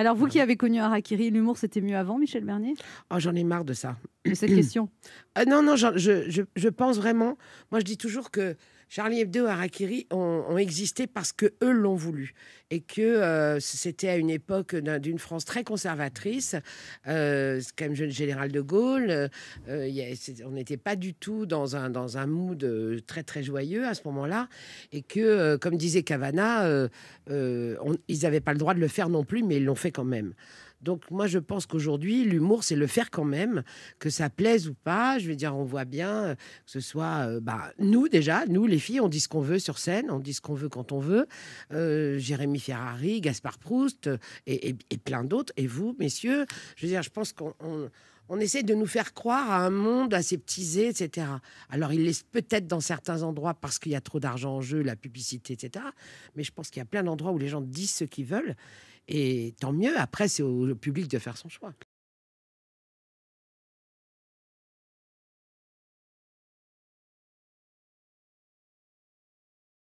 Alors, vous qui avez connu Harakiri, l'humour, c'était mieux avant, Michel Bernier Oh, j'en ai marre de ça. De cette question euh, Non, non, je, je, pense vraiment. Moi, je dis toujours que Charlie Hebdo, et Harakiri ont, existé parce que eux l'ont voulu et que euh, c'était à une époque d'une France très conservatrice, euh, comme le général de Gaulle. Euh, on n'était pas du tout dans un, dans un mood euh, très très joyeux à ce moment-là, et que, comme disait Cavana, ils n'avaient pas le droit de le faire non plus, mais ils l'ont fait quand même. Donc moi, je pense qu'aujourd'hui, l'humour, c'est le faire quand même, que ça plaise ou pas. Je veux dire, on voit bien euh, que ce soit euh, bah, nous déjà, nous les filles, on dit ce qu'on veut sur scène, on dit ce qu'on veut quand on veut. Euh, Jérémy Ferrari, Gaspard Proust et plein d'autres. Et vous, messieurs, je veux dire, je pense qu'on on essaie de nous faire croire à un monde aseptisé, etc. Alors, il laisse peut-être dans certains endroits parce qu'il y a trop d'argent en jeu, la publicité, etc. Mais je pense qu'il y a plein d'endroits où les gens disent ce qu'ils veulent. Et tant mieux, après, c'est au public de faire son choix.